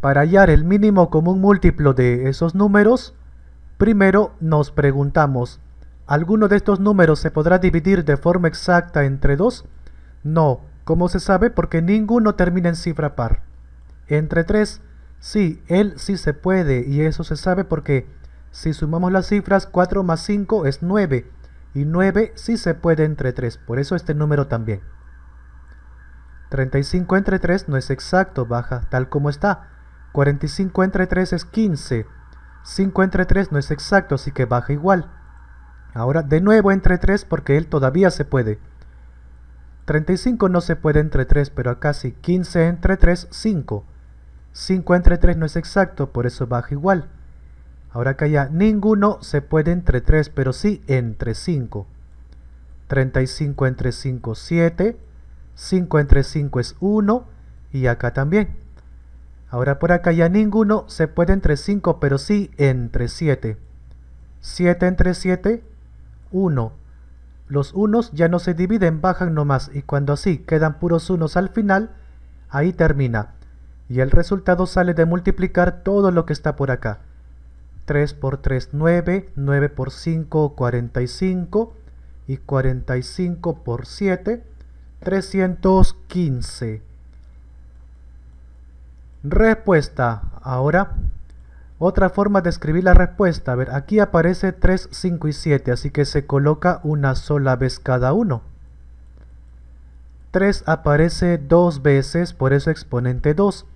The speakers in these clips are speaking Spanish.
Para hallar el mínimo común múltiplo de esos números, primero nos preguntamos, ¿alguno de estos números se podrá dividir de forma exacta entre 2? No, como se sabe porque ninguno termina en cifra par. Entre 3, sí, él sí se puede y eso se sabe porque si sumamos las cifras 4 más 5 es 9 y 9 sí se puede entre 3, por eso este número también. 35 entre 3 no es exacto, baja tal como está, 45 entre 3 es 15. 5 entre 3 no es exacto, así que baja igual. Ahora de nuevo entre 3 porque él todavía se puede. 35 no se puede entre 3, pero acá sí. 15 entre 3, 5. 5 entre 3 no es exacto, por eso baja igual. Ahora acá ya ninguno se puede entre 3, pero sí entre 5. 35 entre 5 7. 5 entre 5 es 1. Y acá también. Ahora por acá ya ninguno se puede entre 5, pero sí entre 7. 7 entre 7, 1. Los unos ya no se dividen, bajan nomás, y cuando así quedan puros unos al final, ahí termina. Y el resultado sale de multiplicar todo lo que está por acá. 3 por 3, 9, 9 por 5, 45, y 45 por 7, 315. Respuesta. Ahora, otra forma de escribir la respuesta. A ver, aquí aparece 3, 5 y 7, así que se coloca una sola vez cada uno. 3 aparece dos veces, por eso exponente 2.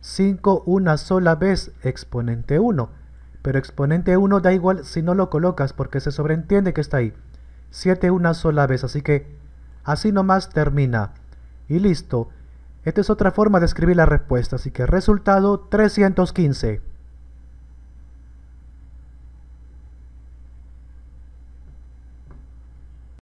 5 una sola vez, exponente 1. Pero exponente 1 da igual si no lo colocas porque se sobreentiende que está ahí. 7 una sola vez, así que así nomás termina. Y listo. Esta es otra forma de escribir la respuesta, así que resultado 315.